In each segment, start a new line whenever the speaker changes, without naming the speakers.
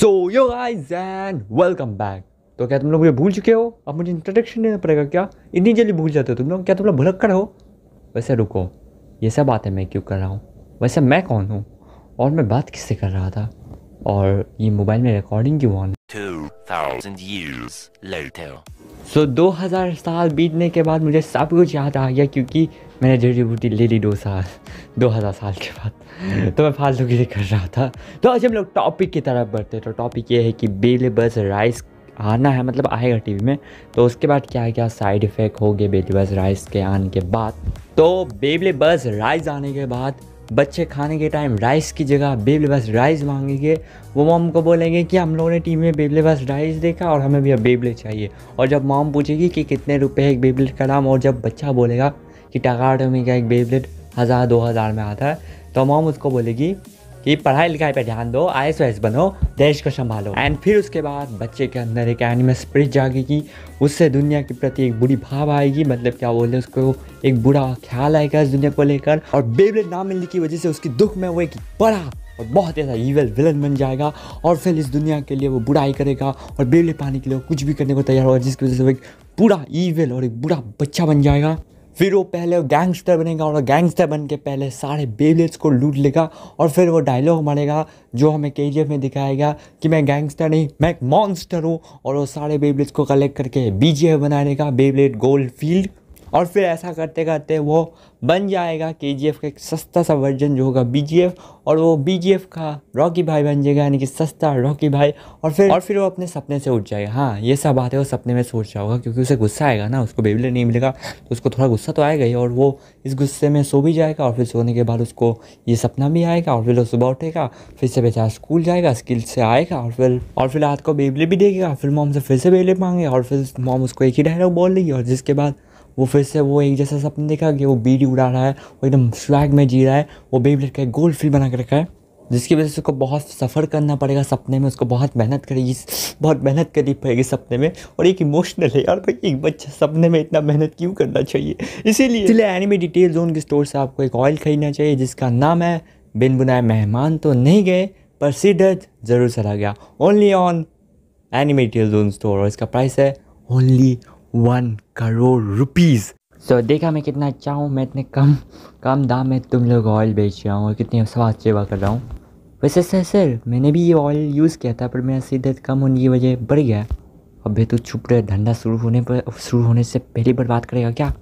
So yo guys and welcome back तो क्या तुम लोग मुझे भूल चुके हो अब मुझे इंट्रोडक्शन देना पड़ेगा क्या इतनी जल्दी भूल जाते हो तुम लोग क्या तुम लोग भड़क कर हो वैसे रुको ये सब बातें मैं क्यों कर रहा हूँ वैसे मैं कौन हूँ और मैं बात किससे कर रहा था और ये मोबाइल में रिकॉर्डिंग क्यों ऑन सो so, 2000 साल बीतने के बाद मुझे सब कुछ याद आ गया क्योंकि मैंने जड़ी बूटी ले ली दो साल दो हज़ार साल के बाद हम्म। तो मैं के लिए कर रहा था तो आज हम लोग टॉपिक की तरफ बढ़ते तो टॉपिक ये है कि बेले बस राइस आना है मतलब आएगा टीवी में तो उसके बाद क्या क्या साइड इफ़ेक्ट हो गए बेबी बस राइस के आने के बाद तो बेबले बस राइस आने के बाद बच्चे खाने के टाइम राइस की जगह बेबले बस राइस मांगेंगे वो मॉम को बोलेंगे कि हम लोगों ने टीम में बेबले बस राइस देखा और हमें भी अब बेबले चाहिए और जब मॉम पूछेगी कि कितने रुपए है एक बेबले का दाम और जब बच्चा बोलेगा कि टका में का एक बेबलेट हज़ार दो हज़ार में आता है तो मॉम उसको बोलेगी कि पढ़ाई लिखाई पर ध्यान दो आई एस बनो देश को संभालो एंड फिर उसके बाद बच्चे के अंदर एक एनिमल स्प्रिट जागेगी उससे दुनिया के प्रति एक बुरी भाव आएगी मतलब क्या बोले उसको एक बुरा ख्याल आएगा इस दुनिया को लेकर और बेबलेट ना मिलने की वजह से उसकी दुख में वो एक बड़ा और बहुत ऐसा ईवल विलन बन जाएगा और फिर इस दुनिया के लिए वो बुराई करेगा और बेबलेट पाने के लिए वो कुछ भी करने को तैयार होगा जिसकी वजह से वो एक पूरा ईवेल और एक बुरा बच्चा बन जाएगा फिर वो पहले गैंगस्टर बनेगा और गैंगस्टर बन के पहले सारे बेबलेट्स को लूट लेगा और फिर वो डायलॉग मारेगा जो हमें के में दिखाएगा कि मैं गैंगस्टर नहीं मैं एक मॉन्स्टर हूँ और वो सारे बेबलेट्स को कलेक्ट करके बी बनाने का बेबलेट गोल्ड फील्ड और फिर ऐसा करते करते वो बन जाएगा के जी एफ का एक सस्ता सा वर्जन जो होगा बी जी एफ और वो बी जी एफ का रॉकी भाई बन जाएगा यानी कि सस्ता रॉकी भाई और फिर और फिर वो अपने सपने से उठ जाएगा हाँ ये सब बात है वो सपने में सोच रहा होगा क्योंकि उसे गुस्सा आएगा ना उसको बेबले नहीं मिलेगा तो उसको थोड़ा गुस्सा तो आएगा ही और वो इस गुस्से में सो भी जाएगा और फिर सोने के बाद उसको ये सपना भी आएगा और फिर वो सुबह उठेगा फिर से बेचारा स्कूल जाएगा स्किल से आएगा और फिर और फिर रात को बेबले भी देगा फिर मोम से फिर से बेबले मांगेगा और फिर मोम उसको एक ही डायलॉग बोल लेगी और जिसके बाद वो फिर से वो एक जैसा सपने देखा कि वो बीड़ी उड़ा रहा है वो एकदम स्वैग में जी रहा है वो बेब का है गोल फील बना कर रखा है जिसकी वजह से उसको बहुत सफ़र करना पड़ेगा सपने में उसको बहुत मेहनत करेगी बहुत मेहनत करनी पड़ेगी सपने में और एक इमोशनल है यार भाई एक बच्चा सपने में इतना मेहनत क्यों करना चाहिए इसीलिए इसलिए एनिमी डिटेल जोन के स्टोर से आपको एक ऑयल खरीदना चाहिए जिसका नाम है बिन बुनाए मेहमान तो नहीं गए पर सीडत ज़रूर चला गया only on enemy detail zone store और इसका प्राइस है only one crore rupees so so, देखा मैं कितना अच्छा हूँ मैं इतने कम कम दाम में तुम लोग ऑयल बेच रहा हूँ और कितनी स्वास्थ्य सेवा कर रहा हूँ वैसे सर सर मैंने भी ये ऑयल यूज़ किया था पर मेरा सिद्धत कम होने की वजह बढ़ गया भी तो छुप रहे धंधा शुरू होने पर शुरू होने से पहली बार बात करेगा क्या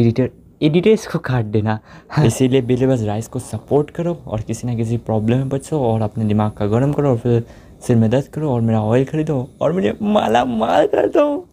एडिटर एडिटर इसको काट देना हाँ। इसीलिए बस राइस को सपोर्ट करो और किसी ना किसी प्रॉब्लम में बचो और अपने दिमाग का गर्म करो और फिर सिर में दर्द करो और मेरा ऑयल खरीदो और मुझे माला माल कर दो